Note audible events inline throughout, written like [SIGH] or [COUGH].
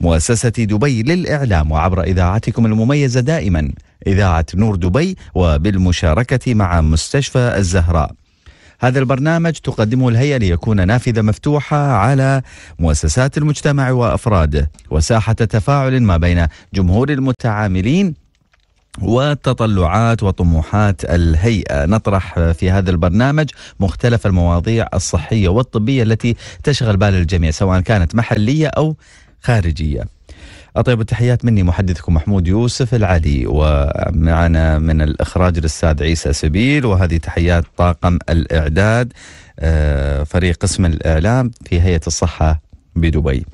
مؤسسة دبي للإعلام وعبر إذاعتكم المميزة دائما إذاعة نور دبي وبالمشاركة مع مستشفى الزهراء هذا البرنامج تقدمه الهيئة ليكون نافذة مفتوحة على مؤسسات المجتمع وأفراده وساحة تفاعل ما بين جمهور المتعاملين وتطلعات وطموحات الهيئه نطرح في هذا البرنامج مختلف المواضيع الصحيه والطبيه التي تشغل بال الجميع سواء كانت محليه او خارجية أطيب التحيات مني محدثكم محمود يوسف العلي ومعنا من الإخراج الأستاذ عيسى سبيل وهذه تحيات طاقم الإعداد آه، فريق قسم الإعلام في هيئة الصحة بدبي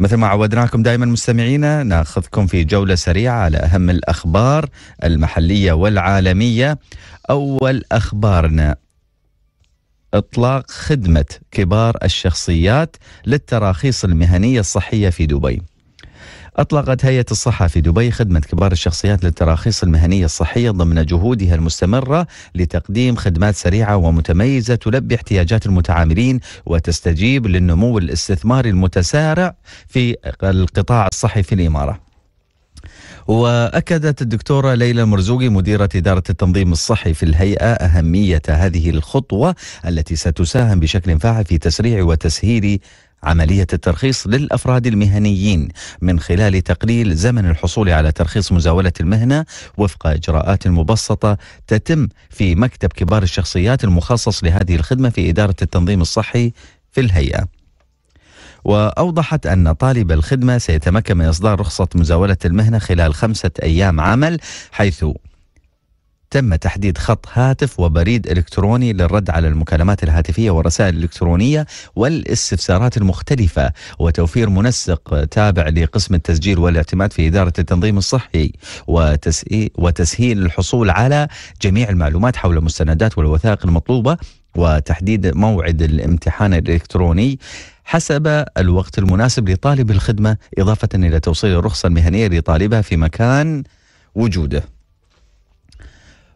مثل ما عودناكم دائما مستمعينا ناخذكم في جولة سريعة على أهم الأخبار المحلية والعالمية أول أخبارنا إطلاق خدمة كبار الشخصيات للتراخيص المهنية الصحية في دبي أطلقت هيئة الصحة في دبي خدمة كبار الشخصيات للتراخيص المهنية الصحية ضمن جهودها المستمرة لتقديم خدمات سريعة ومتميزة تلبي احتياجات المتعاملين وتستجيب للنمو الاستثماري المتسارع في القطاع الصحي في الإمارة. وأكدت الدكتورة ليلى مرزوقي مديرة إدارة التنظيم الصحي في الهيئة أهمية هذه الخطوة التي ستساهم بشكل فاعل في تسريع وتسهيل عملية الترخيص للأفراد المهنيين من خلال تقليل زمن الحصول على ترخيص مزاولة المهنة وفق إجراءات مبسطة تتم في مكتب كبار الشخصيات المخصص لهذه الخدمة في إدارة التنظيم الصحي في الهيئة. وأوضحت أن طالب الخدمة سيتمكن من إصدار رخصة مزاولة المهنة خلال خمسة أيام عمل حيث تم تحديد خط هاتف وبريد الكتروني للرد على المكالمات الهاتفيه والرسائل الالكترونيه والاستفسارات المختلفه وتوفير منسق تابع لقسم التسجيل والاعتماد في اداره التنظيم الصحي وتسهيل الحصول على جميع المعلومات حول المستندات والوثائق المطلوبه وتحديد موعد الامتحان الالكتروني حسب الوقت المناسب لطالب الخدمة إضافة إلى توصيل الرخصة المهنية لطالبها في مكان وجوده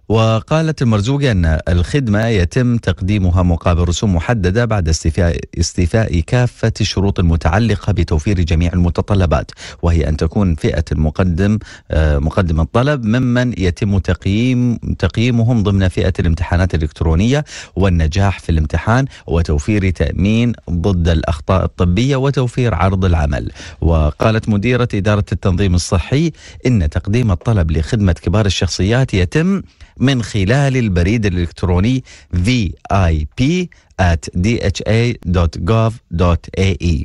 وقالت المرزوقي أن الخدمة يتم تقديمها مقابل رسوم محددة بعد استيفاء, استيفاء كافة الشروط المتعلقة بتوفير جميع المتطلبات وهي أن تكون فئة المقدم آه، مقدم الطلب ممن يتم تقييم تقييمهم ضمن فئة الامتحانات الإلكترونية والنجاح في الامتحان وتوفير تأمين ضد الأخطاء الطبية وتوفير عرض العمل وقالت مديرة إدارة التنظيم الصحي إن تقديم الطلب لخدمة كبار الشخصيات يتم من خلال البريد الإلكتروني vip at dha.gov.ae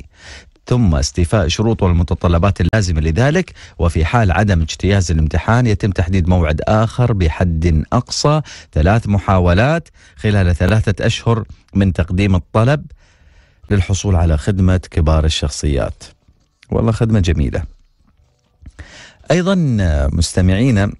ثم استيفاء شروط والمتطلبات اللازمة لذلك وفي حال عدم اجتياز الامتحان يتم تحديد موعد آخر بحد أقصى ثلاث محاولات خلال ثلاثة أشهر من تقديم الطلب للحصول على خدمة كبار الشخصيات والله خدمة جميلة أيضا مستمعينا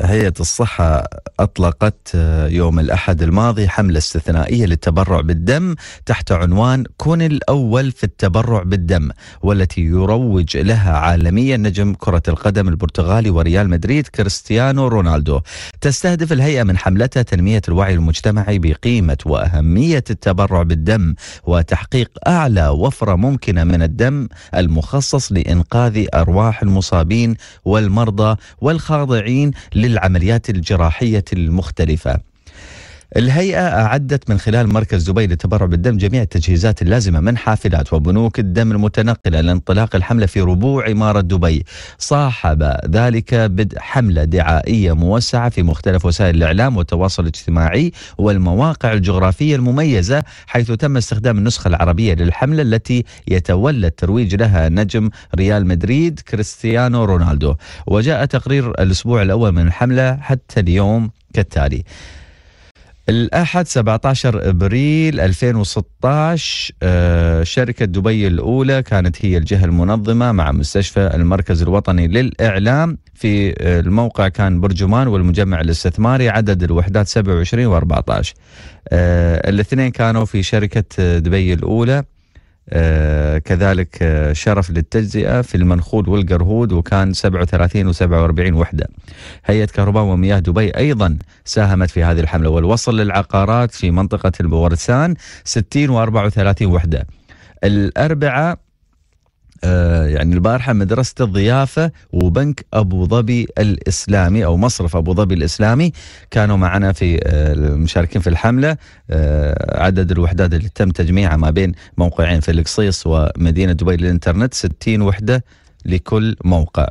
هيئة الصحة أطلقت آه، يوم الأحد الماضي حملة استثنائية للتبرع بالدم تحت عنوان كون الأول في التبرع بالدم والتي يروج لها عالميا نجم كرة القدم البرتغالي وريال مدريد كريستيانو رونالدو تستهدف الهيئة من حملتها تنمية الوعي المجتمعي بقيمة وأهمية التبرع بالدم وتحقيق أعلى وفرة ممكنة من الدم المخصص لإنقاذ أرواح المصابين والمرضى والخاضعين للعمليات الجراحيه المختلفه الهيئة أعدت من خلال مركز دبي للتبرع بالدم جميع التجهيزات اللازمة من حافلات وبنوك الدم المتنقلة لانطلاق الحملة في ربوع إمارة دبي صاحب ذلك بدء حملة دعائية موسعة في مختلف وسائل الإعلام والتواصل الاجتماعي والمواقع الجغرافية المميزة حيث تم استخدام النسخة العربية للحملة التي يتولى الترويج لها نجم ريال مدريد كريستيانو رونالدو وجاء تقرير الأسبوع الأول من الحملة حتى اليوم كالتالي الأحد 17 أبريل 2016 آه، شركة دبي الأولى كانت هي الجهة المنظمة مع مستشفى المركز الوطني للإعلام في آه، الموقع كان برجمان والمجمع الاستثماري عدد الوحدات 27 و14 آه، الاثنين كانوا في شركة دبي الأولى آه، كذلك آه، شرف للتجزئة في المنخود والقرهود وكان 37 و47 وحدة هيئة كهرباء ومياه دبي أيضا ساهمت في هذه الحملة والوصل للعقارات في منطقة البورسان 60 و34 وحدة الأربعة آه، يعني البارحه مدرسه الضيافه وبنك ابو ظبي الاسلامي او مصرف ابو ظبي الاسلامي كانوا معنا في آه، المشاركين في الحمله آه، عدد الوحدات اللي تم تجميعها ما بين موقعين في القصيص ومدينه دبي للانترنت 60 وحده لكل موقع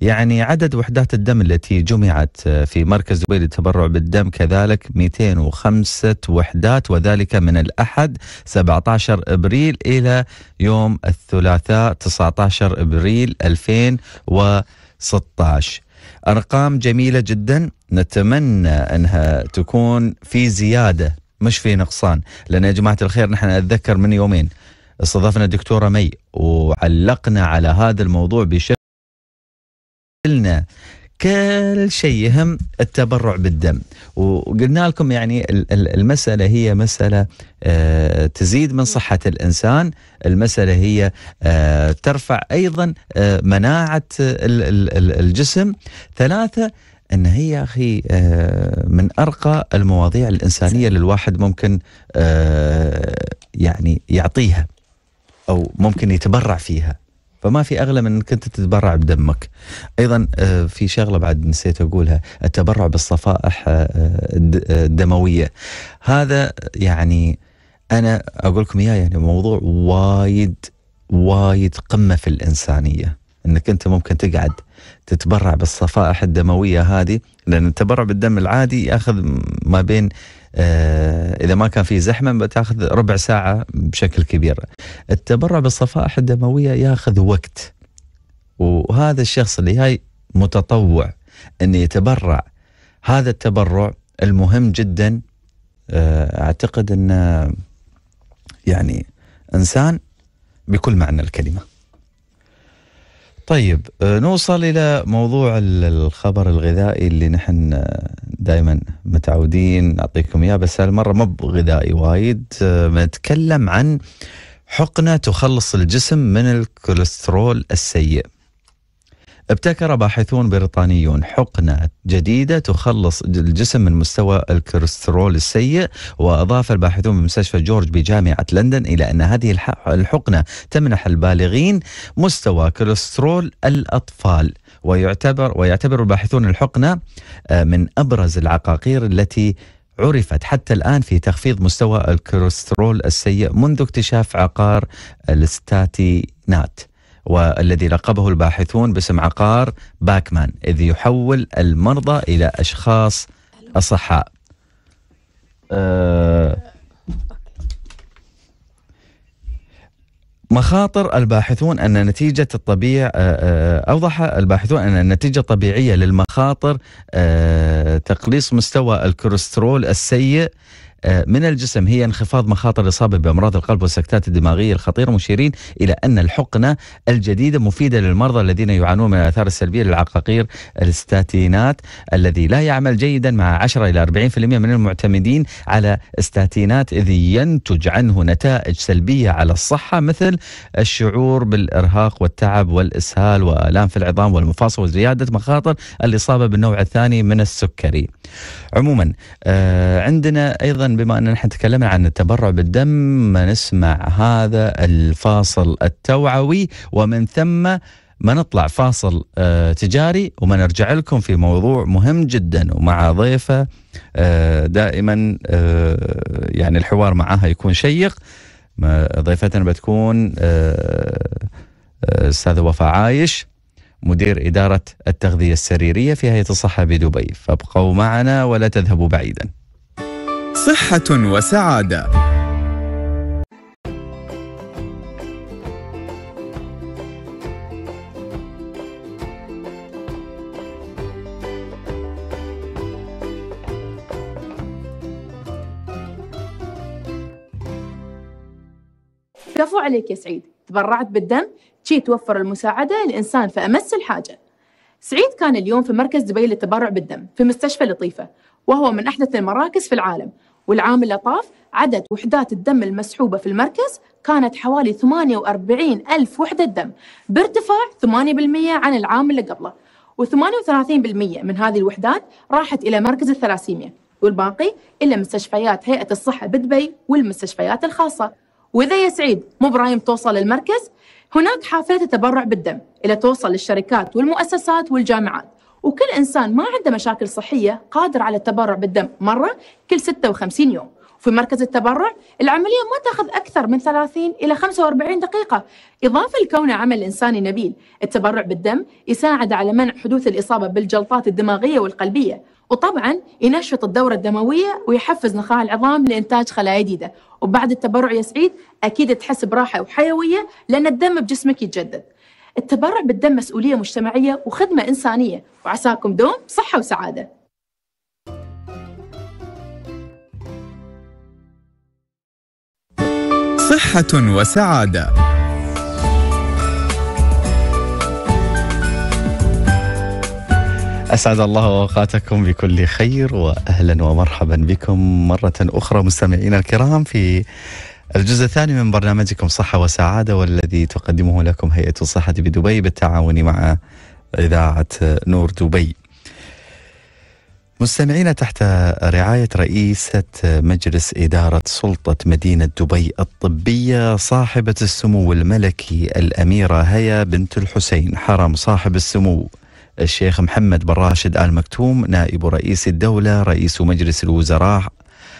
يعني عدد وحدات الدم التي جمعت آه، في مركز دبي للتبرع بالدم كذلك 205 وحدات وذلك من الأحد 17 إبريل إلى يوم الثلاثاء 19 إبريل 2016 أرقام جميلة جدا نتمنى أنها تكون في زيادة مش في نقصان لأن يا جماعة الخير نحن أتذكر من يومين استضفنا الدكتوره مي وعلقنا على هذا الموضوع بشكل كل شيء يهم التبرع بالدم وقلنا لكم يعني المسألة هي مسألة آه، تزيد من صحة الإنسان المسألة هي آه، ترفع أيضا آه، مناعة الجسم ثلاثة ان هي يا اخي من ارقى المواضيع الانسانيه للواحد ممكن يعني يعطيها او ممكن يتبرع فيها فما في اغلى من انك انت تتبرع بدمك. ايضا آه، في شغله بعد نسيت اقولها، التبرع بالصفائح آه، آه، الدمويه. هذا يعني انا اقول لكم اياه يعني موضوع وايد وايد قمه في الانسانيه، انك انت ممكن تقعد تتبرع بالصفائح الدمويه هذه، لان التبرع بالدم العادي ياخذ ما بين آه، اذا ما كان في زحمه بتاخذ ربع ساعه بشكل كبير التبرع بالصفائح الدمويه ياخذ وقت وهذا الشخص اللي هاي متطوع انه يتبرع هذا التبرع المهم جدا آه، اعتقد انه يعني انسان بكل معنى الكلمه طيب آه، نوصل الى موضوع الخبر الغذائي اللي نحن آه، دائما متعودين نعطيكم اياه بس هالمره مو غذائي وايد بنتكلم آه، عن حقنه تخلص الجسم من الكوليسترول السيء. ابتكر باحثون بريطانيون حقنة جديدة تخلص الجسم من مستوى الكوليسترول السيء وأضاف الباحثون بمستشفى جورج بجامعة لندن إلى أن هذه الحقنة تمنح البالغين مستوى كوليسترول الأطفال ويعتبر ويعتبر الباحثون الحقنة آه، من أبرز العقاقير التي عرفت حتى الآن في تخفيض مستوى الكوليسترول السيء منذ اكتشاف عقار الستاتينات والذي لقبه الباحثون باسم عقار باكمان إذ يحول المرضى إلى أشخاص أصحاء أه، مخاطر الباحثون أن نتيجة الطبيعة أه، أه، أوضح الباحثون أن النتيجة الطبيعية للمخاطر تقليص مستوى الكوليسترول السيء آه، من الجسم هي انخفاض مخاطر الإصابة بأمراض القلب والسكتات الدماغية الخطيرة مشيرين إلى أن الحقنة الجديدة مفيدة للمرضى الذين يعانون من الآثار السلبية للعقاقير الاستاتينات الذي لا يعمل جيدا مع 10 إلى 40% من المعتمدين على استاتينات إذ ينتج عنه نتائج سلبية على الصحة مثل الشعور بالإرهاق والتعب والإسهال وآلام في العظام والمفاصل وزيادة مخاطر الإصابة بالنوع الثاني من السكري عموما آه عندنا ايضا بما ان نحن تكلمنا عن التبرع بالدم نسمع هذا الفاصل التوعوي ومن ثم ما نطلع فاصل آه، تجاري وما نرجع لكم في موضوع مهم جدا ومع ضيفة آه، دائما آه، يعني الحوار معها يكون شيق ضيفتنا بتكون أستاذة وفاء عايش مدير إدارة التغذية السريرية في هيئة الصحة بدبي فابقوا معنا ولا تذهبوا بعيدا صحة وسعادة كفو عليك يا سعيد تبرعت بالدم شيء توفر المساعدة لإنسان في أمس الحاجة سعيد كان اليوم في مركز دبي للتبرع بالدم في مستشفى لطيفة وهو من أحدث المراكز في العالم والعام اللي طاف عدد وحدات الدم المسحوبة في المركز كانت حوالي 48 ألف وحدة دم بارتفاع 8% عن العام اللي قبله و38% من هذه الوحدات راحت إلى مركز الثلاسيميا والباقي إلى مستشفيات هيئة الصحة بدبي والمستشفيات الخاصة وإذا يا سعيد مو برايم توصل المركز هناك حافلات التبرع بالدم اللي توصل للشركات والمؤسسات والجامعات وكل إنسان ما عنده مشاكل صحية قادر على التبرع بالدم مرة كل 56 يوم في مركز التبرع العملية ما تأخذ أكثر من 30 إلى 45 دقيقة إضافة لكونه عمل إنساني نبيل التبرع بالدم يساعد على منع حدوث الإصابة بالجلطات الدماغية والقلبية وطبعا ينشط الدورة الدموية ويحفز نخاع العظام لإنتاج خلايا جديدة وبعد التبرع يا سعيد أكيد تحس براحة وحيوية لأن الدم بجسمك يتجدد التبرع بالدم مسؤولية مجتمعية وخدمة إنسانية وعساكم دوم صحة وسعادة صحة وسعادة أسعد الله أوقاتكم بكل خير وأهلا ومرحبا بكم مرة أخرى مستمعينا الكرام في الجزء الثاني من برنامجكم صحة وسعادة والذي تقدمه لكم هيئة الصحة بدبي بالتعاون مع إذاعة نور دبي مستمعينا تحت رعاية رئيسة مجلس إدارة سلطة مدينة دبي الطبية صاحبة السمو الملكي الأميرة هيا بنت الحسين حرم صاحب السمو الشيخ محمد بن راشد آل مكتوم نائب رئيس الدولة رئيس مجلس الوزراء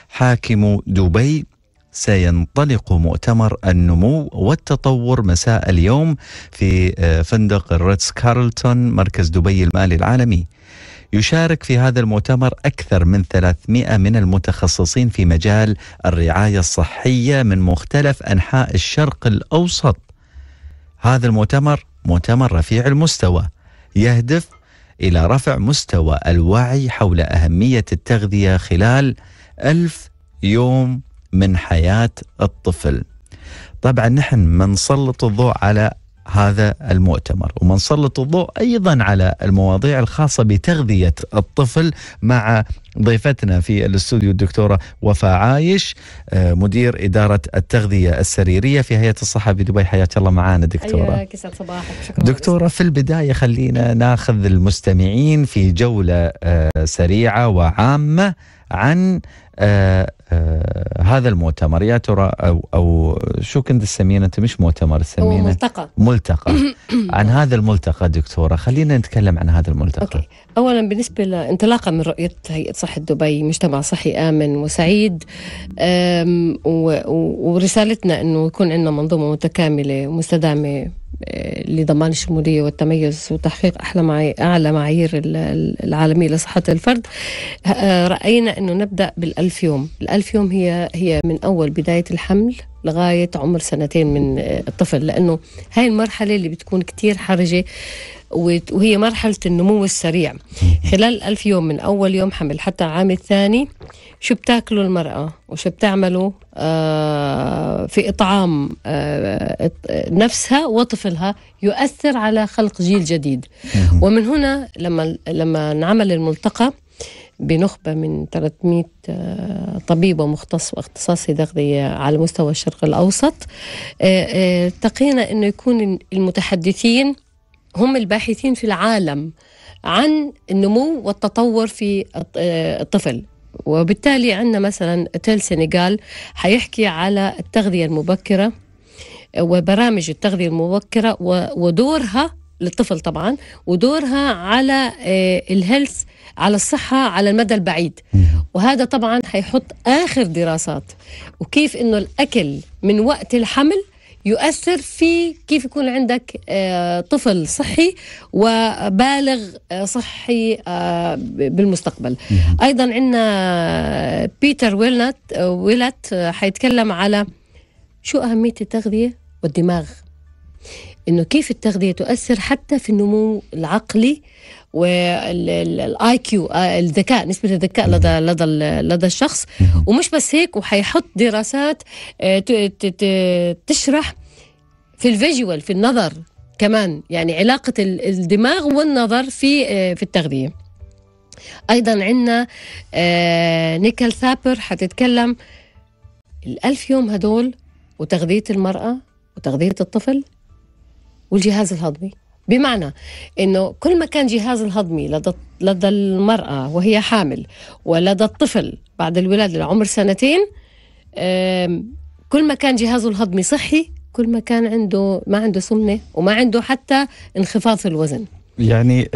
حاكم دبي سينطلق مؤتمر النمو والتطور مساء اليوم في آه، فندق الريتز كارلتون مركز دبي المالي العالمي يشارك في هذا المؤتمر أكثر من 300 من المتخصصين في مجال الرعاية الصحية من مختلف أنحاء الشرق الأوسط هذا المؤتمر مؤتمر رفيع المستوى يهدف إلى رفع مستوى الوعي حول أهمية التغذية خلال ألف يوم من حياة الطفل طبعا نحن منسلط الضوء على هذا المؤتمر ومن سلط الضوء أيضا على المواضيع الخاصة بتغذية الطفل مع ضيفتنا في الاستوديو الدكتورة وفاء عايش آه، مدير إدارة التغذية السريرية في هيئة الصحة بدبي حياك الله معانا دكتورة صباحك شكرا دكتورة في البداية خلينا ناخذ المستمعين في جولة آه، سريعة وعامة عن آه، آه، هذا المؤتمر يا ترى او او شو كنت تسمينه انت مش مؤتمر تسمينه ملتقى ملتقى [COUGHS] عن هذا الملتقى دكتوره خلينا نتكلم عن هذا الملتقى أوكي. اولا بالنسبه لانطلاقا من رؤيه هيئه صحه دبي مجتمع صحي امن وسعيد أم ورسالتنا انه يكون عندنا منظومه متكامله ومستدامه آه، لضمان الشمولية والتميز وتحقيق أحلى معي أعلى معايير العالمية لصحة الفرد آه، رأينا أنه نبدأ بالألف يوم الألف يوم هي, هي من أول بداية الحمل لغاية عمر سنتين من آه، الطفل لأنه هاي المرحلة اللي بتكون كتير حرجة وهي مرحلة النمو السريع خلال ألف يوم من أول يوم حمل حتى العام الثاني شو بتاكلوا المرأة وشو بتعملوا آه، في إطعام آه، نفسها وطفلها يؤثر على خلق جيل جديد ومن هنا لما لما انعمل الملتقى بنخبة من 300 آه، طبيب ومختص واختصاصي تغذية على مستوى الشرق الأوسط التقينا أنه يكون المتحدثين هم الباحثين في العالم عن النمو والتطور في آه، الطفل وبالتالي عندنا مثلا تيل سنغال حيحكي على التغذية المبكرة آه، وبرامج التغذية المبكرة ودورها للطفل طبعا ودورها على آه، الهيلث على الصحة على المدى البعيد وهذا طبعا حيحط آخر دراسات وكيف أنه الأكل من وقت الحمل يؤثر في كيف يكون عندك آه، طفل صحي وبالغ آه، صحي آه، بالمستقبل ايضا عندنا بيتر ويلت ويلت حيتكلم على شو اهميه التغذيه والدماغ انه كيف التغذيه تؤثر حتى في النمو العقلي والاي كيو آه، الذكاء نسبه الذكاء لدى لدى لدى الشخص ومش بس هيك وحيحط دراسات آه، تشرح في الفيجوال في النظر كمان يعني علاقه الدماغ والنظر في آه، في التغذيه ايضا عندنا نيكل ثابر حتتكلم الألف يوم هدول وتغذيه المراه وتغذيه الطفل والجهاز الهضمي بمعنى انه كل ما كان جهاز الهضمي لدى لدى المراه وهي حامل ولدى الطفل بعد الولاده لعمر سنتين كل ما كان جهازه الهضمي صحي كل ما كان عنده ما عنده سمنه وما عنده حتى انخفاض في الوزن يعني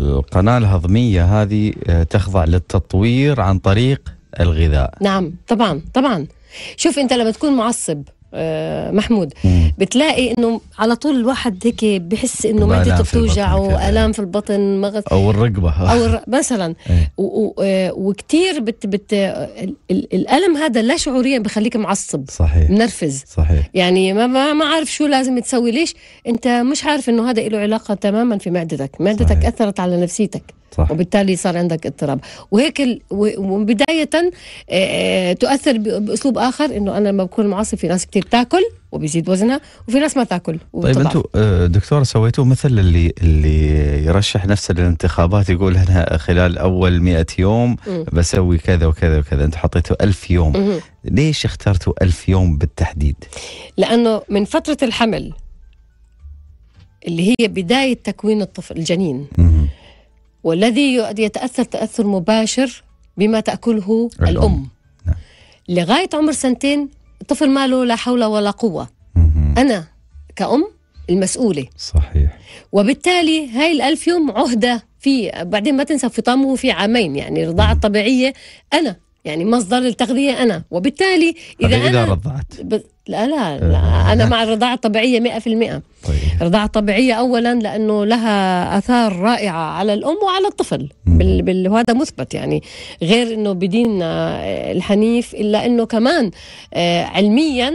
القناه الهضميه هذه آه، تخضع للتطوير عن طريق الغذاء نعم طبعا طبعا شوف انت لما تكون معصب آه، محمود بتلاقي انه على طول الواحد هيك بحس انه معدته بتوجع والام في البطن مغص او الرقبه آه. او مثلا إيه. آه، وكثير بت بت الالم هذا لا شعوريا بخليك معصب صحيح منرفز صحيح يعني ما ما, ما عارف شو لازم تسوي ليش انت مش عارف انه هذا له علاقه تماما في معدتك معدتك صحيح. اثرت على نفسيتك صح. وبالتالي صار عندك اضطراب وهيك ال... وبداية آه، آه، تؤثر بأسلوب آخر إنه أنا لما بكون معصب في ناس كتير تاكل وبيزيد وزنها وفي ناس ما تاكل طيب انتم آه، دكتور سويتوا مثل اللي اللي يرشح نفسه للانتخابات يقول انا خلال اول 100 يوم بسوي كذا وكذا وكذا انتم حطيتوا 1000 يوم ليش اخترتوا 1000 يوم بالتحديد لانه من فتره الحمل اللي هي بدايه تكوين الطفل الجنين م. والذي يتأثر تأثر مباشر بما تأكله الأم, الأم. نعم. لغاية عمر سنتين الطفل ماله لا حول ولا قوة مم. أنا كأم المسؤولة صحيح وبالتالي هاي الألف يوم عهدة في بعدين ما تنسى في في عامين يعني الرضاعة الطبيعية أنا يعني مصدر التغذية أنا وبالتالي إذا أنا إذا رضعت ب... لا, لا لا آه. أنا مع الرضاعة الطبيعية 100% طيب. الرضاعة الطبيعية أولا لأنه لها آثار رائعة على الأم وعلى الطفل بال... بال... وهذا مثبت يعني غير أنه بديننا آه، الحنيف إلا أنه كمان آه، علميا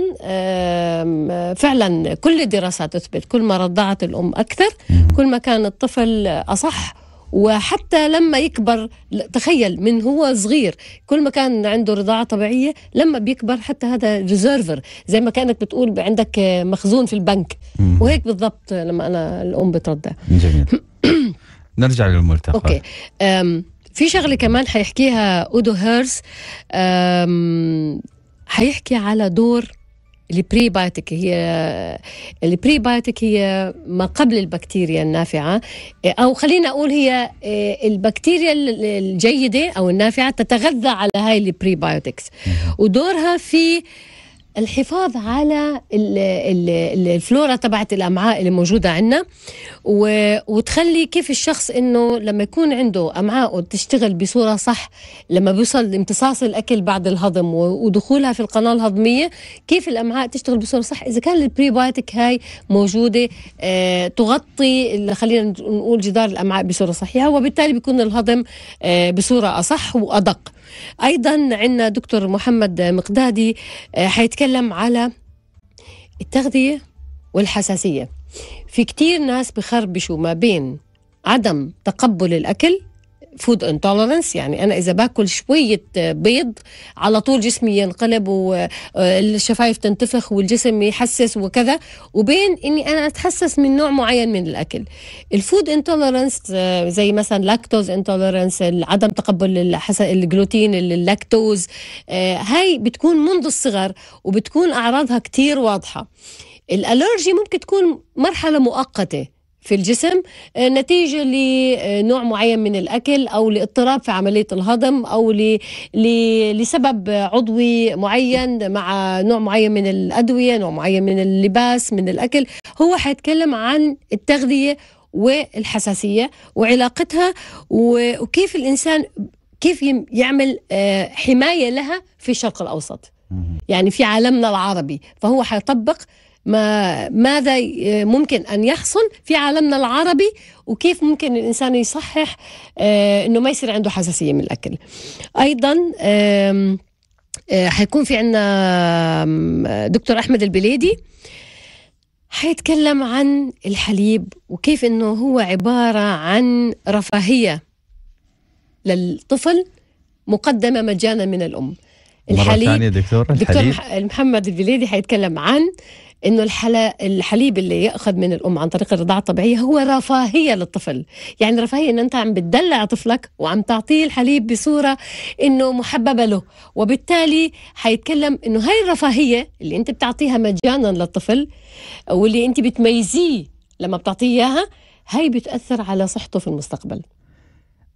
فعلا كل الدراسات تثبت كل ما رضعت الأم أكثر كل ما كان الطفل أصح وحتى لما يكبر تخيل من هو صغير كل ما كان عنده رضاعة طبيعية لما بيكبر حتى هذا ريزيرفر زي ما كانت بتقول عندك مخزون في البنك مم. وهيك بالضبط لما أنا الأم بترضع جميل [COUGHS] نرجع للملتقى أوكي في شغلة كمان حيحكيها أودو هيرس حيحكي على دور البريبايوتيك هي بايوتيك هي ما قبل البكتيريا النافعة أو خلينا أقول هي آه، البكتيريا الجيدة أو النافعة تتغذى على هاي بايوتيكس ودورها في الحفاظ على الفلورا تبعت الامعاء اللي موجوده عندنا وتخلي كيف الشخص انه لما يكون عنده امعائه تشتغل بصوره صح لما بيوصل امتصاص الاكل بعد الهضم ودخولها في القناه الهضميه كيف الامعاء تشتغل بصوره صح اذا كان بايتك هاي موجوده آه، تغطي خلينا نقول جدار الامعاء بصوره صحيحه وبالتالي بيكون الهضم آه، بصوره اصح وادق أيضا عندنا دكتور محمد مقدادي آه، حيتكلم على التغذية والحساسية في كتير ناس بخربشوا ما بين عدم تقبل الأكل فود انتولرنس يعني انا اذا باكل شويه بيض على طول جسمي ينقلب والشفايف آه، تنتفخ والجسم يحسس وكذا وبين اني انا اتحسس من نوع معين من الاكل الفود انتولرنس آه، زي مثلا لاكتوز انتولرنس عدم تقبل الجلوتين اللاكتوز آه، هاي بتكون منذ الصغر وبتكون اعراضها كتير واضحه الالرجي ممكن تكون مرحله مؤقته في الجسم آه، نتيجة لنوع آه، معين من الأكل أو لاضطراب في عملية الهضم أو لسبب عضوي معين مع نوع معين من الأدوية نوع معين من اللباس من الأكل هو حيتكلم عن التغذية والحساسية وعلاقتها وكيف الإنسان كيف يعمل آه، حماية لها في الشرق الأوسط يعني في عالمنا العربي فهو حيطبق ما ماذا ممكن أن يحصل في عالمنا العربي وكيف ممكن الإنسان يصحح آه، أنه ما يصير عنده حساسية من الأكل أيضا آه، حيكون في عندنا دكتور أحمد البليدي حيتكلم عن الحليب وكيف انه هو عباره عن رفاهيه للطفل مقدمه مجانا من الام الحليب مرة ثانية دكتور الحليب دكتور محمد البليدي حيتكلم عن انه الحلا الحليب اللي ياخذ من الام عن طريق الرضاعه الطبيعيه هو رفاهيه للطفل يعني رفاهيه ان انت عم بتدلع طفلك وعم تعطيه الحليب بصوره انه محببه له وبالتالي حيتكلم انه هاي الرفاهيه اللي انت بتعطيها مجانا للطفل واللي انت بتميزيه لما بتعطيه اياها هاي بتاثر على صحته في المستقبل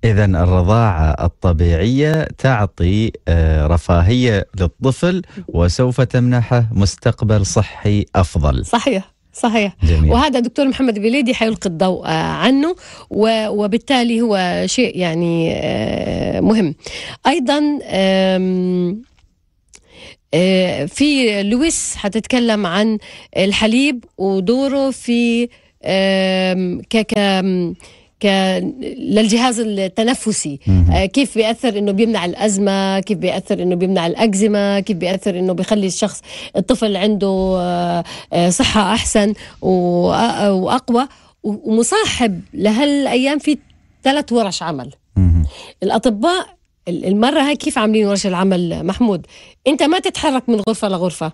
إذا الرضاعة الطبيعية تعطي آه، رفاهية للطفل وسوف تمنحه مستقبل صحي أفضل صحيح صحيح جميل. وهذا دكتور محمد بليدي حيلقي الضوء آه، عنه وبالتالي هو شيء يعني آه، مهم أيضا في لويس حتتكلم عن الحليب ودوره في ك للجهاز التنفسي آه، كيف بيأثر انه بيمنع الازمه كيف بيأثر انه بيمنع الاكزيما كيف بيأثر انه بيخلي الشخص الطفل عنده آه، آه، صحه احسن واقوى ومصاحب لهالايام في ثلاث ورش عمل مم. الاطباء المره هاي كيف عاملين ورش العمل محمود انت ما تتحرك من غرفه لغرفه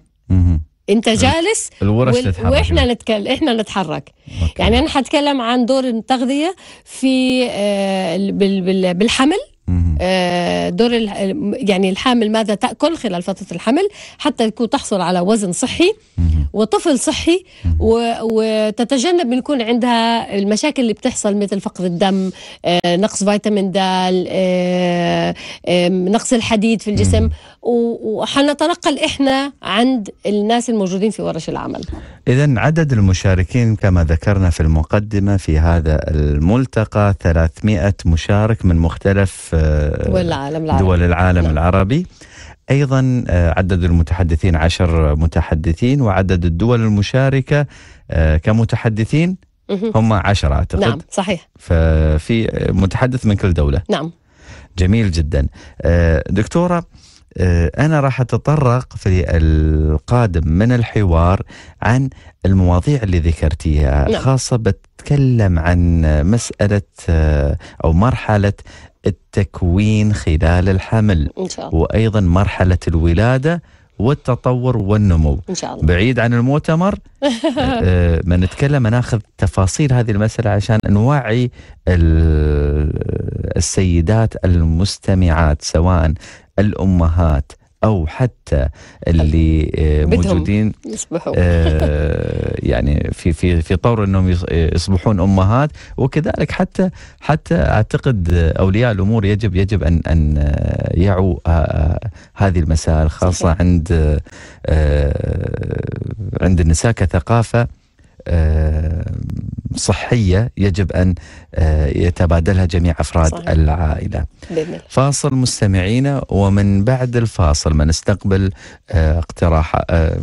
انت جالس الورش وال... تتحرك واحنا نتكلم احنا نتحرك أوكي. يعني انا حتكلم عن دور التغذيه في آه، بالحمل آه، دور يعني الحامل ماذا تاكل خلال فتره الحمل حتى يكون تحصل على وزن صحي وطفل صحي وتتجنب من يكون عندها المشاكل اللي بتحصل مثل فقر الدم آه، نقص فيتامين د آه، نقص الحديد في الجسم وحنتنقل احنا عند الناس الموجودين في ورش العمل إذا عدد المشاركين كما ذكرنا في المقدمة في هذا الملتقى 300 مشارك من مختلف دول آه، العالم العربي, دول العالم نعم. العربي. أيضا آه، عدد المتحدثين عشر متحدثين وعدد الدول المشاركة آه، كمتحدثين هم عشرة أعتقد نعم صحيح ففي متحدث من كل دولة نعم جميل جدا دكتورة آه، أنا راح أتطرق في القادم من الحوار عن المواضيع اللي ذكرتيها نعم. خاصة بتكلم عن مسألة آه، أو مرحلة التكوين خلال الحمل إن شاء الله. وأيضا مرحلة الولادة والتطور والنمو إن شاء الله. بعيد عن المؤتمر [LAUGHS] آه، ما نتكلم ناخذ تفاصيل هذه المسألة عشان نوعي السيدات المستمعات سواء الامهات او حتى اللي آه، موجودين يصبحوا آه، يعني في في في طور انهم يصبحون امهات وكذلك حتى حتى اعتقد اولياء الامور يجب يجب ان ان آه، يعوا هذه المسائل خاصه عند عند النساء كثقافه آه، صحية يجب أن آه، يتبادلها جميع أفراد صحيح. العائلة بإذن فاصل مستمعينا ومن بعد الفاصل ما نستقبل آه، اقتراح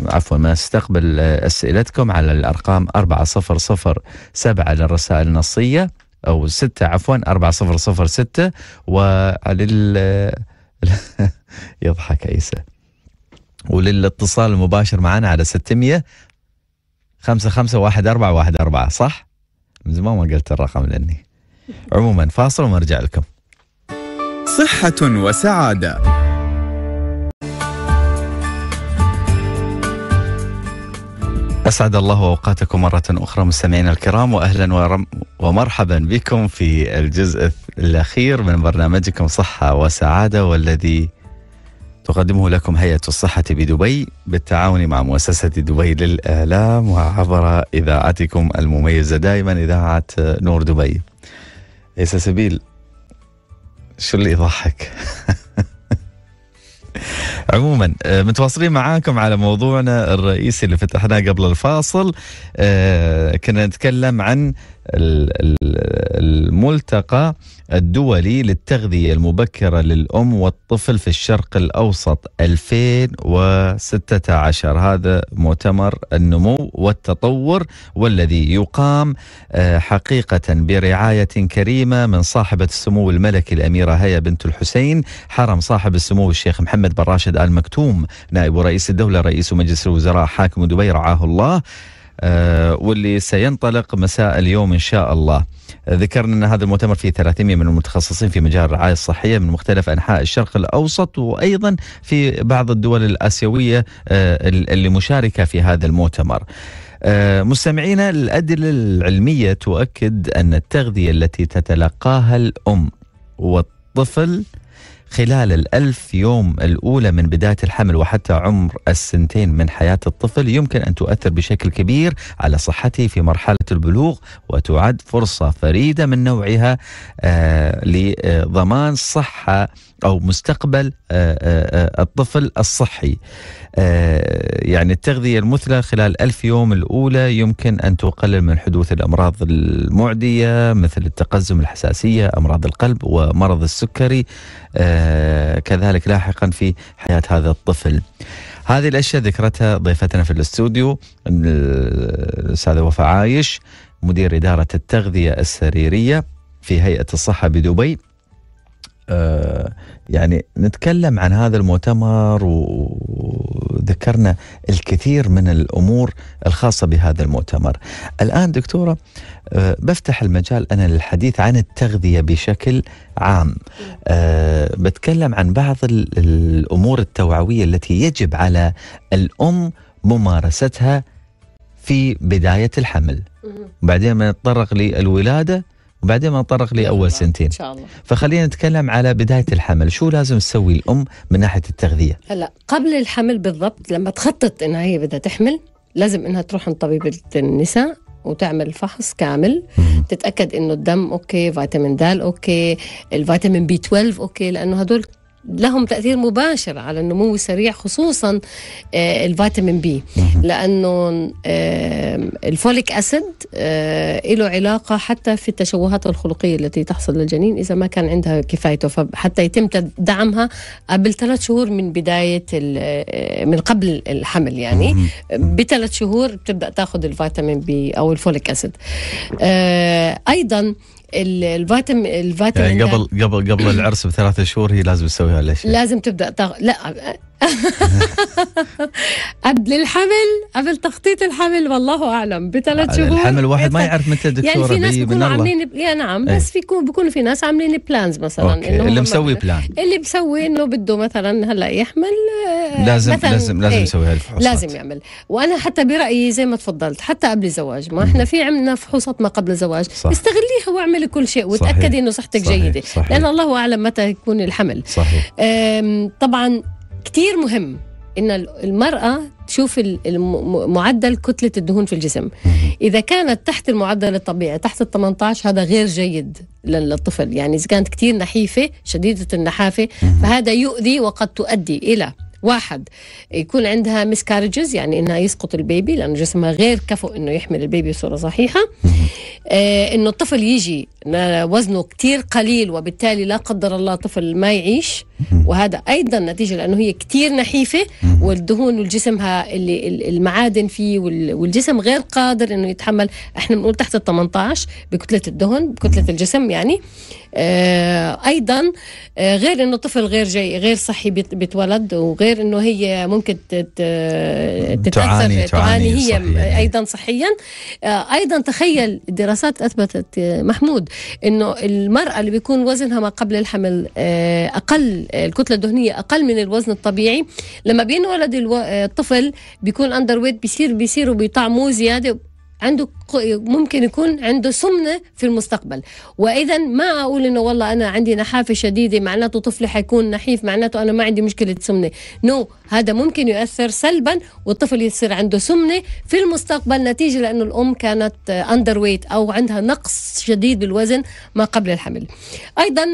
عفوا ما نستقبل أسئلتكم على الأرقام 4007 للرسائل النصية أو 6 عفوا 4006 ولل [LAUGHS] يضحك عيسى وللاتصال المباشر معنا على 600 خمسة خمسة واحد أربعة واحد أربعة صح؟ من زمان ما قلت الرقم لأني عموما فاصل ونرجع لكم صحة وسعادة أسعد الله أوقاتكم مرة أخرى مستمعينا الكرام وأهلا ومرحبا بكم في الجزء الأخير من برنامجكم صحة وسعادة والذي تقدمه لكم هيئة الصحة بدبي بالتعاون مع مؤسسة دبي للإعلام وعبر إذاعتكم المميزة دائما إذاعة نور دبي يا سبيل شو اللي يضحك [LAUGHS] عموما آه، متواصلين معاكم على موضوعنا الرئيسي اللي فتحناه قبل الفاصل آه، كنا نتكلم عن الملتقى الدولي للتغذية المبكرة للأم والطفل في الشرق الأوسط 2016 هذا مؤتمر النمو والتطور والذي يقام آه، حقيقة برعاية كريمة من صاحبة السمو الملكي الأميرة هيا بنت الحسين حرم صاحب السمو الشيخ محمد بن راشد آل مكتوم نائب رئيس الدولة رئيس مجلس الوزراء حاكم دبي رعاه الله آه، واللي سينطلق مساء اليوم ان شاء الله. ذكرنا ان هذا المؤتمر فيه 300 من المتخصصين في مجال الرعايه الصحيه من مختلف انحاء الشرق الاوسط وايضا في بعض الدول الاسيويه آه، اللي مشاركه في هذا المؤتمر. آه، مستمعينا الادله العلميه تؤكد ان التغذيه التي تتلقاها الام والطفل خلال الألف يوم الأولى من بداية الحمل وحتى عمر السنتين من حياة الطفل يمكن أن تؤثر بشكل كبير على صحته في مرحلة البلوغ وتعد فرصة فريدة من نوعها آه، لضمان صحة أو مستقبل آه، آه، الطفل الصحي يعني التغذية المثلى خلال ألف يوم الأولى يمكن أن تقلل من حدوث الأمراض المعدية مثل التقزم الحساسية أمراض القلب ومرض السكري آه، كذلك لاحقا في حياة هذا الطفل هذه الأشياء ذكرتها ضيفتنا في الاستوديو الأستاذة وفاء عايش مدير إدارة التغذية السريرية في هيئة الصحة بدبي آه، يعني نتكلم عن هذا المؤتمر وذكرنا الكثير من الامور الخاصه بهذا المؤتمر. الان دكتوره آه، بفتح المجال انا للحديث عن التغذيه بشكل عام. آه، بتكلم عن بعض الامور التوعويه التي يجب على الام ممارستها في بدايه الحمل. وبعدين بنتطرق للولاده وبعدين نطرق لاول سنتين ان شاء الله فخلينا نتكلم على بدايه الحمل شو لازم تسوي الام من ناحيه التغذيه هلا قبل الحمل بالضبط لما تخطط انها هي بدها تحمل لازم انها تروح عند طبيبه النساء وتعمل فحص كامل تتاكد انه الدم اوكي فيتامين د اوكي الفيتامين بي 12 اوكي لانه هدول لهم تأثير مباشر على النمو السريع خصوصا آه، الفيتامين بي لأنه آه، الفوليك أسيد آه، له علاقة حتى في التشوهات الخلقية التي تحصل للجنين إذا ما كان عندها كفايته فحتى يتم دعمها قبل ثلاث شهور من بداية من قبل الحمل يعني بثلاث شهور بتبدأ تاخذ الفيتامين بي أو الفوليك أسيد أيضا الفيتامين الفيتامين يعني قبل قبل قبل العرس بثلاثة شهور هي لازم تسوي ليش لازم تبدا طغ... لا [LAUGHS] قبل الحمل قبل تخطيط الحمل والله اعلم بثلاث شهور الحمل واحد ما يعرف متى الدكتوره يعني في ناس بيكونوا عاملين يا يعني نعم ايه؟ بس في بيكونوا في ناس عاملين بلانز مثلا أوكي. اللي مسوي بلان اللي مسوي انه بده مثلا هلا يحمل آه، لازم مثلاً لازم لازم إيه، يسوي هالفحوصات لازم يعمل وانا حتى برايي زي ما تفضلت حتى قبل الزواج ما احنا في عملنا فحوصات ما قبل الزواج صح. استغليها واعملي كل شيء وتاكدي انه صحتك صحيح. جيده صحيح. لان الله اعلم متى يكون الحمل صحيح. طبعا كتير مهم ان المراه تشوف معدل كتله الدهون في الجسم اذا كانت تحت المعدل الطبيعي تحت ال 18 هذا غير جيد للطفل يعني اذا كانت كتير نحيفه شديده النحافه فهذا يؤذي وقد تؤدي الى واحد يكون عندها مسكارجز يعني انها يسقط البيبي لان جسمها غير كفؤ انه يحمل البيبي بصوره صحيحه آه، انه الطفل يجي وزنه كتير قليل وبالتالي لا قدر الله طفل ما يعيش وهذا أيضا نتيجة لأنه هي كتير نحيفة والدهون والجسمها اللي المعادن فيه والجسم غير قادر أنه يتحمل احنا بنقول تحت ال 18 بكتلة الدهن بكتلة الجسم يعني آه، أيضا آه، غير أنه طفل غير جاي غير صحي بيتولد وغير أنه هي ممكن تتأثر تعاني, تعاني هي صحيح. أيضا صحيا آه، أيضا تخيل الدراسات أثبتت محمود انه المراه اللي بيكون وزنها ما قبل الحمل آه، اقل آه، الكتله الدهنيه اقل من الوزن الطبيعي لما بينولد آه، الطفل بيكون اندر ويت بيصير بيصير بيطعموه زياده عنده ممكن يكون عنده سمنه في المستقبل واذا ما اقول انه والله انا عندي نحافه شديده معناته طفلي حيكون نحيف معناته انا ما عندي مشكله سمنه نو no. هذا ممكن يؤثر سلبا والطفل يصير عنده سمنه في المستقبل نتيجه لانه الام كانت اندر ويت او عندها نقص شديد بالوزن ما قبل الحمل ايضا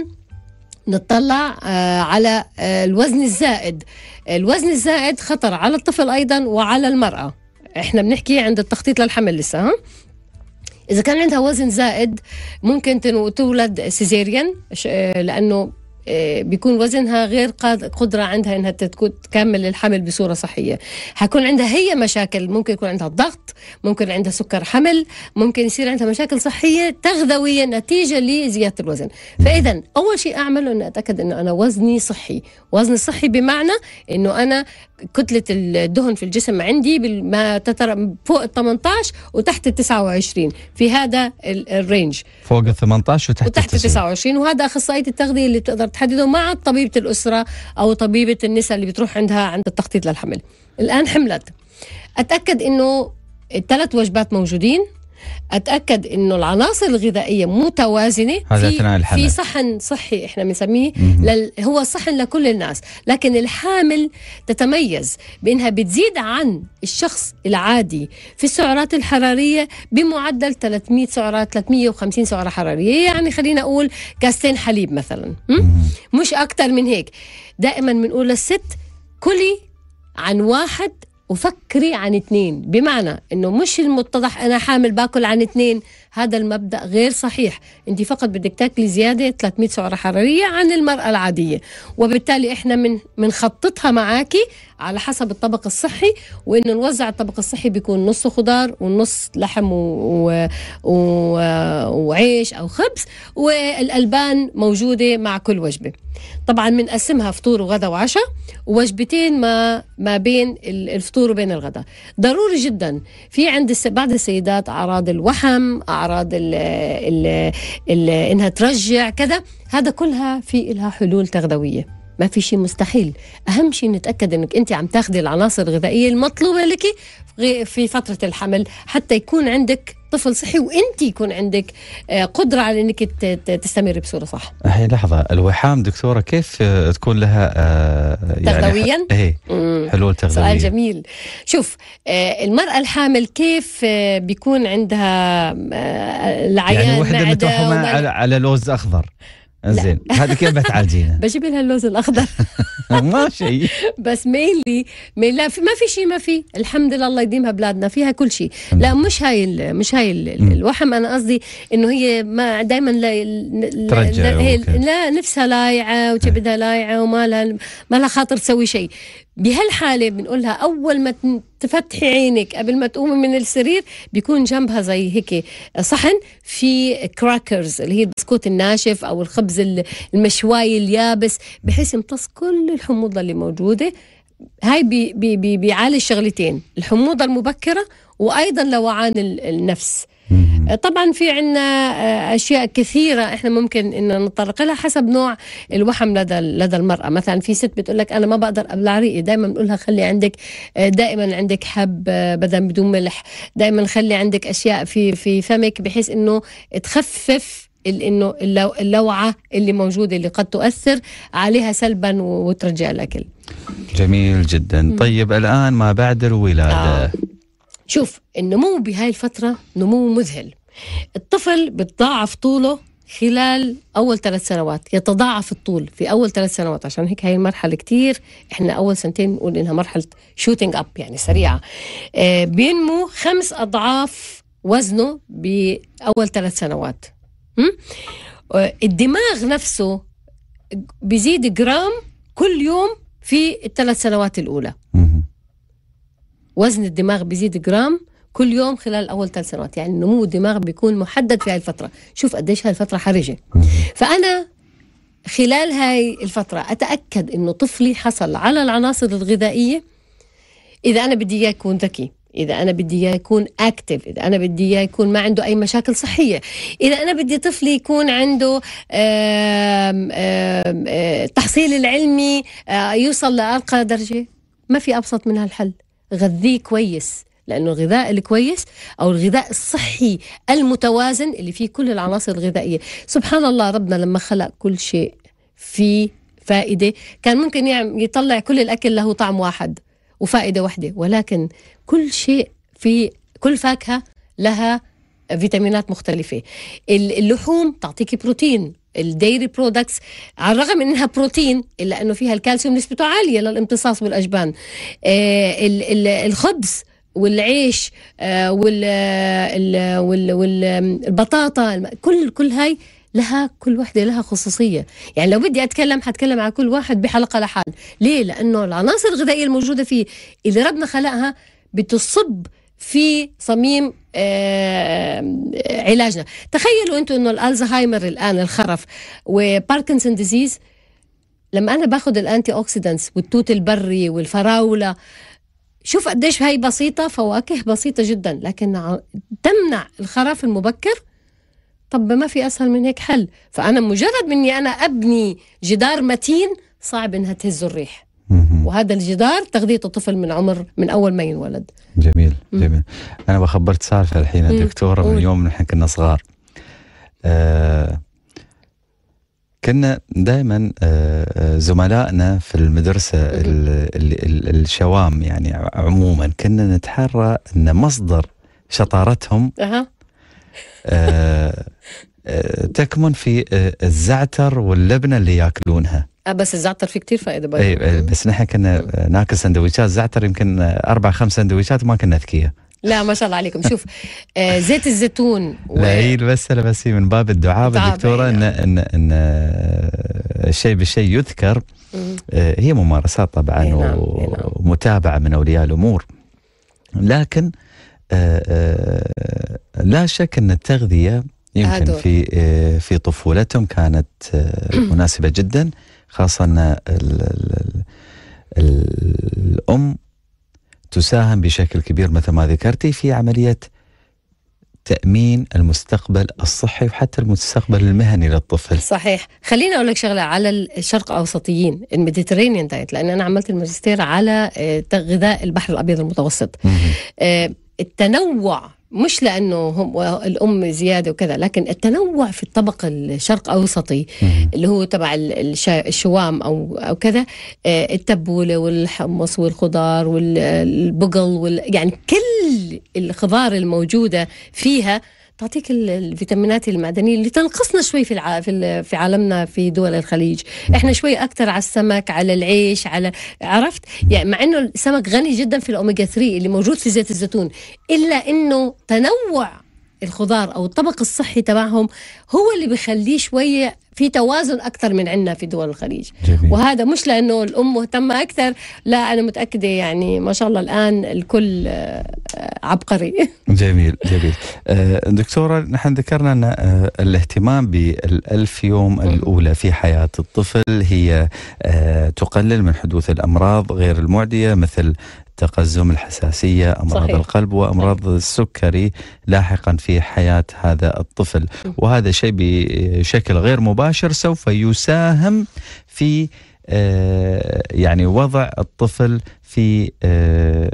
نطلع آه، على آه، الوزن الزائد الوزن الزائد خطر على الطفل ايضا وعلى المراه احنا بنحكي عند التخطيط للحمل لسه ها إذا كان عندها وزن زائد ممكن تولد سيزيريان لأنه آه، بيكون وزنها غير قدرة عندها إنها تكمل الحمل بصورة صحية حيكون عندها هي مشاكل ممكن يكون عندها ضغط ممكن عندها سكر حمل ممكن يصير عندها مشاكل صحية تغذوية نتيجة لزيادة الوزن فإذا أول شيء أعمله إني أتأكد إنه أنا وزني صحي وزني صحي بمعنى إنه أنا كتله الدهن في الجسم عندي ما تتر... فوق ال 18 وتحت ال 29 في هذا الرينج فوق ال 18 وتحت وتحت ال 29 وهذا اخصائيه التغذيه اللي بتقدر تحدده مع طبيبه الاسره او طبيبه النساء اللي بتروح عندها عند التخطيط للحمل الان حملت اتاكد انه الثلاث وجبات موجودين اتاكد انه العناصر الغذائيه متوازنه هذا في, الحمل. في صحن صحي احنا بنسميه لل... هو صحن لكل الناس لكن الحامل تتميز بانها بتزيد عن الشخص العادي في السعرات الحراريه بمعدل 300 سعرات 350 سعره حراريه يعني خلينا اقول كاستين حليب مثلا مش اكتر من هيك دائما بنقول للست كلي عن واحد وفكري عن اثنين بمعنى انه مش المتضح انا حامل باكل عن اثنين هذا المبدا غير صحيح انت فقط بدك تاكلي زياده 300 سعره حراريه عن المراه العاديه وبالتالي احنا من بنخططها معاكي على حسب الطبق الصحي وانه نوزع الطبق الصحي بيكون نصه خضار ونص لحم و... و... وعيش او خبز والالبان موجوده مع كل وجبه طبعا بنقسمها فطور وغدا وعشاء ووجبتين ما ما بين الفطور وبين الغداء ضروري جدا في عند بعض السيدات اعراض الوحم الاعراض اللي اللي انها ترجع كذا هذا كلها في لها حلول تغذويه ما في شيء مستحيل اهم شيء نتاكد انك انت عم تاخذي العناصر الغذائيه المطلوبه لك في فتره الحمل حتى يكون عندك طفل صحي وانت يكون عندك آه، قدره على انك تستمر بصوره صح هي لحظه الوحام دكتوره كيف آه، تكون لها آه، يعني تغذويا ايه حلول تغذويه سؤال جميل شوف المراه الحامل كيف بيكون عندها العيان يعني وحده متوحمه على لوز اخضر زين هذه كيف بتعالجيها؟ [LAUGHS] بجيب لها اللوز الاخضر [LAUGHS] ما شيء [LAUGHS] بس مينلي لا في ما في شيء ما في الحمد لله الله يديمها بلادنا فيها كل شيء نعم. لا مش هاي مش هاي الوحم انا قصدي انه هي ما دائما لا, لا, لا, لا نفسها لايعه وكبدها نعم. لايعه وما لها ما لها خاطر تسوي شيء بهالحالة بنقولها أول ما تفتحي عينك قبل ما تقومي من السرير بيكون جنبها زي هيك صحن في كراكرز اللي هي البسكوت الناشف أو الخبز المشواي اليابس بحيث يمتص كل الحموضة اللي موجودة هاي بيعالج بي بي بي شغلتين الحموضة المبكرة وأيضا لوعان النفس آه، طبعا في عنا آه، اشياء كثيره احنا ممكن ان نتطرق لها حسب نوع الوحم لدى لدى المراه مثلا في ست بتقول لك انا ما بقدر ابلع ريقي دائما بنقول لها خلي عندك آه، دائما عندك حب بدل بدون ملح دائما خلي عندك اشياء في في فمك بحيث انه تخفف انه اللوعه اللي موجوده اللي قد تؤثر عليها سلبا وترجع الاكل. جميل جدا، طيب الان ما بعد الولاده. آه. شوف النمو بهاي الفترة نمو مذهل الطفل بتضاعف طوله خلال أول ثلاث سنوات يتضاعف الطول في أول ثلاث سنوات عشان هيك هاي المرحلة كتير إحنا أول سنتين بنقول إنها مرحلة شوتينج أب يعني سريعة آه بينمو خمس أضعاف وزنه بأول ثلاث سنوات آه الدماغ نفسه بيزيد جرام كل يوم في الثلاث سنوات الأولى وزن الدماغ بيزيد جرام كل يوم خلال اول ثلاث سنوات يعني نمو الدماغ بيكون محدد في هاي الفتره شوف قديش هاي الفتره حرجه فانا خلال هاي الفتره اتاكد انه طفلي حصل على العناصر الغذائيه اذا انا بدي اياه يكون ذكي اذا انا بدي اياه يكون اكتف اذا انا بدي اياه يكون ما عنده اي مشاكل صحيه اذا انا بدي طفلي يكون عنده التحصيل العلمي آه، يوصل لارقى درجه ما في ابسط من هالحل غذيه كويس لانه الغذاء الكويس او الغذاء الصحي المتوازن اللي فيه كل العناصر الغذائيه سبحان الله ربنا لما خلق كل شيء فيه فائده كان ممكن يعني يطلع كل الاكل له طعم واحد وفائده واحده ولكن كل شيء في كل فاكهه لها فيتامينات مختلفة اللحوم تعطيك بروتين الديري برودكتس على الرغم انها بروتين الا انه فيها الكالسيوم نسبته عاليه للامتصاص بالاجبان آه، الخبز والعيش آه، والبطاطا كل كل هاي لها كل وحدة لها خصوصية يعني لو بدي أتكلم حتكلم على كل واحد بحلقة لحال ليه؟ لأنه العناصر الغذائية الموجودة فيه اللي ربنا خلقها بتصب في صميم آه، علاجنا تخيلوا انتم انه الالزهايمر الان الخرف وباركنسون ديزيز لما انا باخذ الانتي اوكسيدنتس والتوت البري والفراوله شوف قديش هي بسيطة فواكه بسيطة جدا لكن تمنع الخرف المبكر طب ما في أسهل من هيك حل فأنا مجرد مني أنا أبني جدار متين صعب إنها تهز الريح وهذا الجدار تغذيته الطفل من عمر من اول ما ينولد جميل جميل انا بخبرت سالفه الحين دكتوره من يوم نحن كنا صغار آه كنا دائما آه، آه، زملائنا في المدرسة الشوام يعني عموما كنا نتحرى أن مصدر شطارتهم آه، تكمن في الزعتر واللبنة اللي ياكلونها آه، بس الزعتر فيه كتير فائده بقى. ايه بس نحن كنا ناكل سندويشات زعتر يمكن اربع خمس سندويشات وما كنا اذكياء لا ما شاء الله عليكم شوف آه، زيت الزيتون و... لا هي إيه، بس بس من باب الدعابه دكتوره إن, أيوه. إن, إن آه، الشيء بالشيء يذكر هي ممارسات طبعا نعم، نعم. ومتابعة من أولياء الأمور لكن لا شك أن التغذية يمكن في في طفولتهم كانت مناسبة جدا خاصة أن الأم تساهم بشكل كبير مثل ما ذكرتي في عملية تأمين المستقبل الصحي وحتى المستقبل المهني للطفل صحيح خليني أقول لك شغلة على الشرق أوسطيين الميديترينيان دايت لأن أنا عملت الماجستير على آه، غذاء البحر الأبيض المتوسط آه، التنوع مش لانه هم الام زياده وكذا لكن التنوع في الطبق الشرق اوسطي اللي هو تبع الشوام او او كذا آه، التبوله والحمص والخضار والبقل وال يعني كل الخضار الموجوده فيها تعطيك الفيتامينات المعدنيه اللي تنقصنا شوي في الع... في, في عالمنا في دول الخليج احنا شوي اكثر على السمك على العيش على عرفت يعني مع انه السمك غني جدا في الاوميجا 3 اللي موجود في زيت الزيتون الا انه تنوع الخضار او الطبق الصحي تبعهم هو اللي بيخليه شويه في توازن اكثر من عندنا في دول الخليج جميل. وهذا مش لانه الام مهتمه اكثر لا انا متاكده يعني ما شاء الله الان الكل آه، عبقري [LAUGHS] جميل جميل آه، دكتوره نحن ذكرنا ان آه، الاهتمام بالالف يوم الاولى في حياه الطفل هي تقلل من حدوث الامراض غير المعديه مثل تقزم الحساسية أمراض صحيح. القلب وأمراض صحيح. السكري لاحقا في حياة هذا الطفل وهذا شيء بشكل غير مباشر سوف يساهم في آه، يعني وضع الطفل في آه،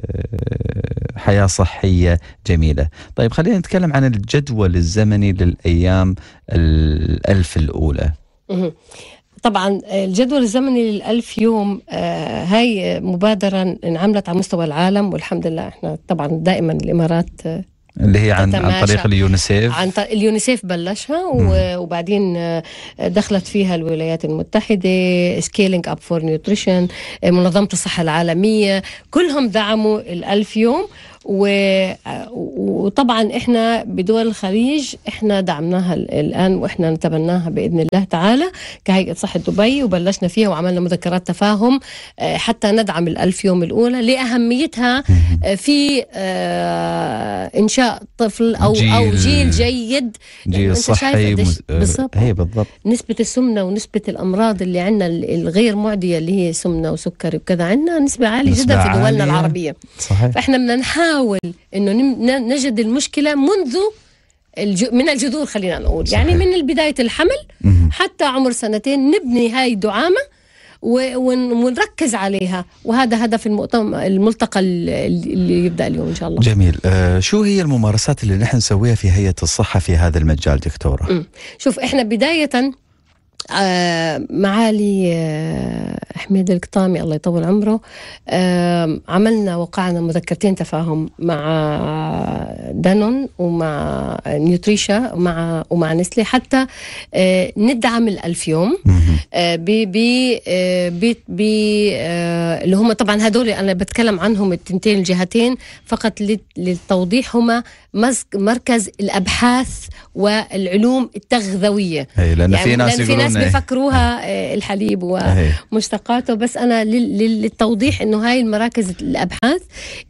حياة صحية جميلة طيب خلينا نتكلم عن الجدول الزمني للأيام الألف الأولى طبعا آه، الجدول الزمني للألف يوم آه، هاي مبادرة انعملت على مستوى العالم والحمد لله احنا طبعا دائما الإمارات آه، اللي هي عن, عن طريق اليونيسيف عن طريق اليونيسيف بلشها وبعدين دخلت فيها الولايات المتحدة سكيلينج اب فور نيوتريشن منظمة الصحة العالمية كلهم دعموا الألف يوم وطبعا احنا بدول الخليج احنا دعمناها الان واحنا نتبناها باذن الله تعالى كهيئه صحه دبي وبلشنا فيها وعملنا مذكرات تفاهم آه، حتى ندعم الألف يوم الأولى لأهميتها آه، في آه، إنشاء طفل أو جيل أو جيل جيد جيل صحي بالضبط هي إيه، بالضبط نسبة السمنة ونسبة الأمراض اللي عندنا الغير معدية اللي هي سمنة وسكري وكذا عندنا نسبة عالية نسبة جدا في دولنا العربية صحيح. فإحنا بدنا نحاول نحاول انه نجد المشكله منذ من الجذور خلينا نقول يعني صحيح. يعني من بدايه الحمل حتى عمر سنتين نبني هاي الدعامه ونركز عليها وهذا هدف المؤتمر الملتقى اللي يبدا اليوم ان شاء الله جميل آه شو هي الممارسات اللي نحن نسويها في هيئه الصحه في هذا المجال دكتوره م. شوف احنا بدايه آه معالي آه حميد القطامي الله يطول عمره آه عملنا وقعنا مذكرتين تفاهم مع دانون ومع نيوتريشا ومع ومع نسلي حتى آه، ندعم الألف يوم ب آه، ب آه، اللي هم طبعا هذول أنا بتكلم عنهم التنتين الجهتين فقط للتوضيح هما مركز الابحاث والعلوم التغذويه هي لان يعني في ناس لأن في ناس إيه. بيفكروها إيه. آه، الحليب ومشتقاته إيه. بس انا للتوضيح انه هاي المراكز الابحاث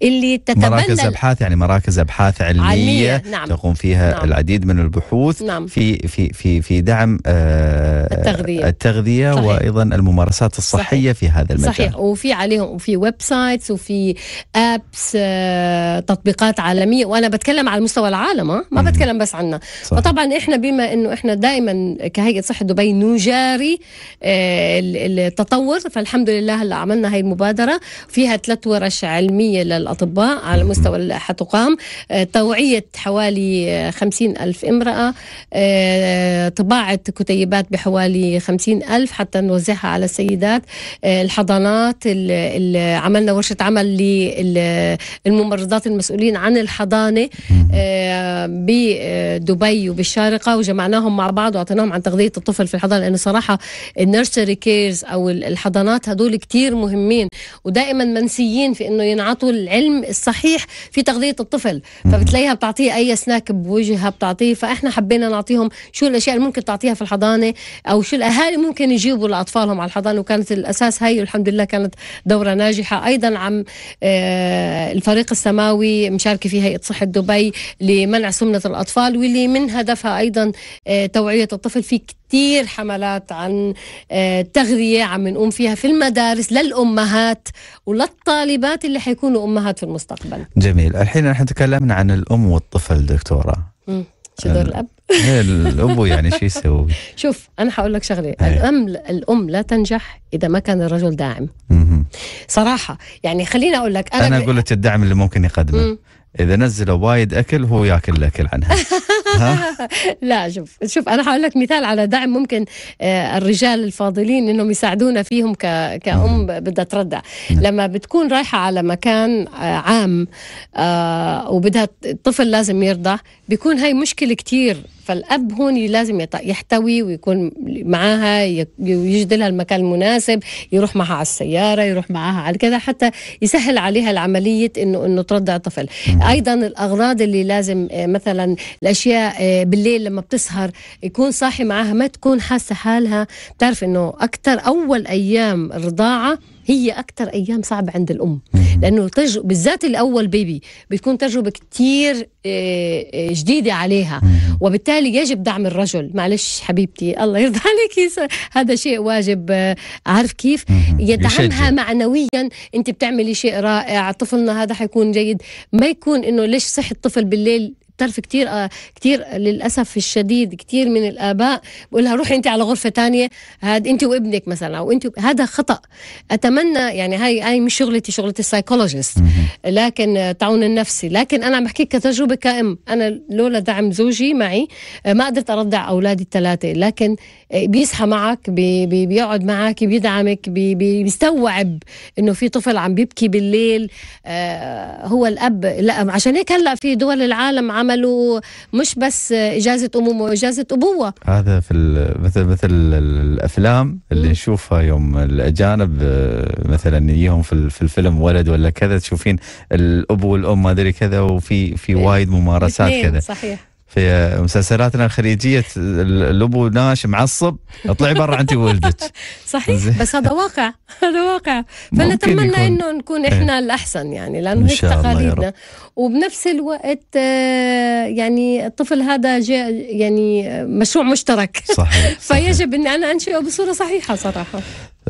اللي تتبنى مراكز ابحاث يعني مراكز ابحاث علميه, علمية نعم تقوم فيها نعم العديد من البحوث نعم في في في في دعم آه، التغذيه التغذيه صحيح وايضا الممارسات الصحيه صحيح في هذا المجال صحيح وفي عليهم في ويب سايتس وفي ابس آه، تطبيقات عالميه وانا بتكلم على مستوى العالم ما بتكلم بس عنا صح. فطبعا احنا بما انه احنا دائما كهيئه صحه دبي نجاري آه، التطور فالحمد لله هلا عملنا هاي المبادره فيها ثلاث ورش علميه للاطباء على مستوى حتقام آه، توعيه حوالي خمسين ألف امرأة آه، طباعة كتيبات بحوالي خمسين ألف حتى نوزعها على السيدات الحضانات عملنا ورشة عمل للممرضات المسؤولين عن الحضانة آه، بدبي وبالشارقه وجمعناهم مع بعض واعطيناهم عن تغذيه الطفل في الحضانه لانه صراحه النيرسري كيرز او الحضانات هدول كتير مهمين ودائما منسيين في انه ينعطوا العلم الصحيح في تغذيه الطفل فبتلاقيها بتعطيه اي سناك بوجهها بتعطيه فاحنا حبينا نعطيهم شو الاشياء اللي ممكن تعطيها في الحضانه او شو الاهالي ممكن يجيبوا لاطفالهم على الحضانه وكانت الاساس هي والحمد لله كانت دوره ناجحه ايضا عم آه، الفريق السماوي مشاركه فيها هيئه صحه دبي لمنع سمنة الأطفال واللي من هدفها أيضا آه، توعية الطفل في كثير حملات عن آه، تغذية عم نقوم فيها في المدارس للأمهات وللطالبات اللي حيكونوا أمهات في المستقبل جميل الحين نحن تكلمنا عن الأم والطفل دكتورة شو دور الاب؟ إيه، الابو يعني شو يسوي؟ [LAUGHS] شوف انا حقول لك شغله إيه. الام الام لا تنجح اذا ما كان الرجل داعم صراحه يعني خليني اقول لك انا انا اقول لك الدعم اللي ممكن يقدمه اذا نزلوا وايد اكل هو ياكل الاكل عنها [LAUGHS] لا شوف شوف انا هقول لك مثال على دعم ممكن آه، الرجال الفاضلين انهم يساعدونا فيهم كأم بدها ترضع لما بتكون رايحه على مكان آه، عام آه، وبدها الطفل لازم يرضع بيكون هاي مشكله كتير فالاب هون لازم يحتوي ويكون معاها يجد لها المكان المناسب يروح معها على السياره يروح معها على كذا حتى يسهل عليها العمليه انه انه ترضع طفل ايضا الاغراض اللي لازم آه، مثلا الاشياء آه، بالليل لما بتسهر يكون صاحي معاها ما تكون حاسه حالها بتعرف انه اكثر اول ايام الرضاعه هي أكثر أيام صعبة عند الأم لأنه تجربة بالذات الأول بيبي بتكون تجربة كثير آه، آه، جديدة عليها وبالتالي يجب دعم الرجل معلش حبيبتي الله يرضى عليك هذا شيء واجب آه، عارف كيف يدعمها معنويا أنت بتعملي شيء رائع طفلنا هذا حيكون جيد ما يكون إنه ليش صح الطفل بالليل بتعرف كتير آه كتير للاسف الشديد كتير من الاباء بقول لها روحي انت على غرفه تانية هاد انت وابنك مثلا او انت هذا خطا اتمنى يعني هاي هاي مش شغلتي شغله السايكولوجيست لكن تعون النفسي لكن انا عم بحكيك كتجربه كأم انا لولا دعم زوجي معي آه، ما قدرت ارضع اولادي الثلاثه لكن آه، بيصحى معك بي بي بيقعد معك بيدعمك بي بي بيستوعب انه في طفل عم بيبكي بالليل آه هو الاب لا عشان هيك هلا في دول العالم عم عملوا مش بس إجازة أمومة وإجازة أبوة هذا في مثل مثل الأفلام اللي نشوفها يوم الأجانب مثلا يجيهم في, في الفيلم ولد ولا كذا تشوفين الأب والأم ما أدري كذا وفي في إيه. وايد ممارسات كذا صحيح في آه، مسلسلاتنا الخليجيه الابو ناش معصب اطلعي برا انت وولدك [LAUGHS] صحيح بس هذا واقع [LAUGHS] هذا واقع فنتمنى انه نكون إيه. احنا الاحسن يعني لانه هيك تقاليدنا وبنفس الوقت آه، يعني الطفل هذا يعني آه، مشروع مشترك صحيح [LAUGHS] فيجب اني انا انشئه بصوره صحيحه صراحه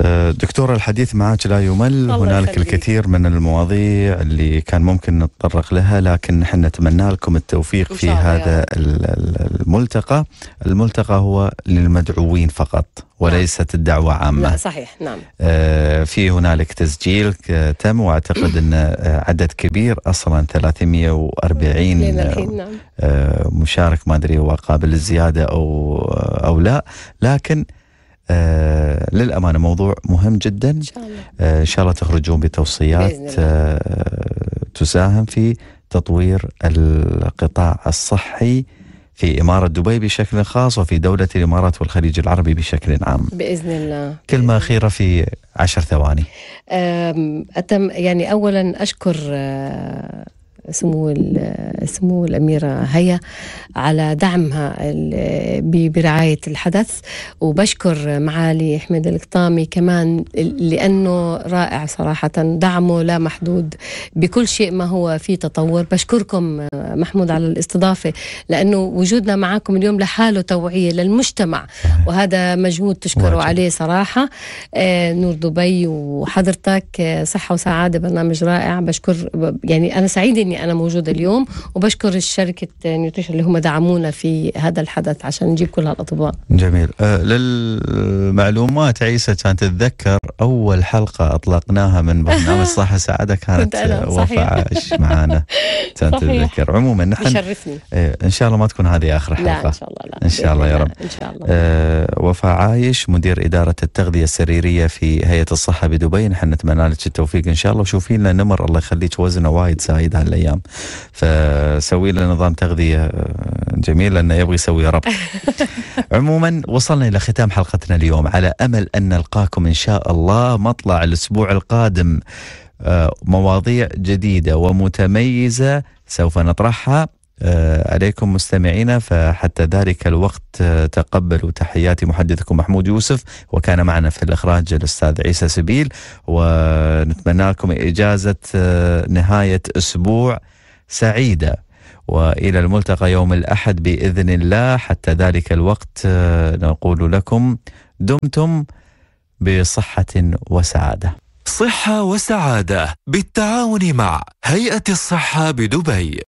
آه، دكتورة الحديث معك لا يمل هنالك الكثير من المواضيع اللي كان ممكن نتطرق لها لكن نحن نتمنى لكم التوفيق في هذا الملتقى الملتقى هو للمدعوين فقط نعم. وليست الدعوة عامة صحيح نعم آه، في هنالك تسجيل تم واعتقد ان آه، عدد كبير اصلا 340 نعم. مشارك ما ادري هو قابل للزيادة او او لا لكن آه للأمانة موضوع مهم جدا إن شاء الله, آه إن شاء الله تخرجون بتوصيات آه تساهم في تطوير القطاع الصحي في إمارة دبي بشكل خاص وفي دولة الإمارات والخليج العربي بشكل عام بإذن الله كلمة بإذن أخيرة في عشر ثواني أتم يعني أولا أشكر آه، سمو سمو الأميرة هيا على دعمها برعاية الحدث وبشكر معالي حميد القطامي كمان لأنه رائع صراحة دعمه لا محدود بكل شيء ما هو في تطور بشكركم محمود على الاستضافة لأنه وجودنا معكم اليوم لحاله توعية للمجتمع وهذا مجهود تشكروا عليه صراحة آه، نور دبي وحضرتك آه، صحة وسعادة برنامج رائع بشكر يعني أنا سعيدة إني انا موجوده اليوم وبشكر الشركه نيوتريشن اللي هم دعمونا في هذا الحدث عشان نجيب كل هالاطباء جميل آه للمعلومات عيسى كانت تتذكر اول حلقه اطلقناها من برنامج [LAUGHS] صحه سعاده كانت وفاء معانا [LAUGHS] كانت تتذكر عموما نحن يشرفني آه ان شاء الله ما تكون هذه اخر حلقه لا ان شاء الله لا ان شاء الله يا رب ان شاء الله آه وفاء عايش مدير اداره التغذيه السريريه في هيئه الصحه بدبي نحن نتمنى لك التوفيق ان شاء الله وشوفي لنا نمر الله يخليك وزنه وايد زايد على الايام فسوي له نظام تغذيه آه، جميل لانه يبغى يسوي ربط [LAUGHS] عموما وصلنا الى ختام حلقتنا اليوم على امل ان نلقاكم ان شاء الله مطلع الاسبوع القادم آه، مواضيع جديده ومتميزه سوف نطرحها آه، عليكم مستمعينا فحتى ذلك الوقت آه، تقبلوا تحياتي محدثكم محمود يوسف وكان معنا في الإخراج الأستاذ عيسى سبيل ونتمنى لكم إجازة آه، نهاية أسبوع سعيدة والى الملتقى يوم الاحد باذن الله حتى ذلك الوقت نقول لكم دمتم بصحه وسعاده. صحه وسعاده بالتعاون مع هيئه الصحه بدبي.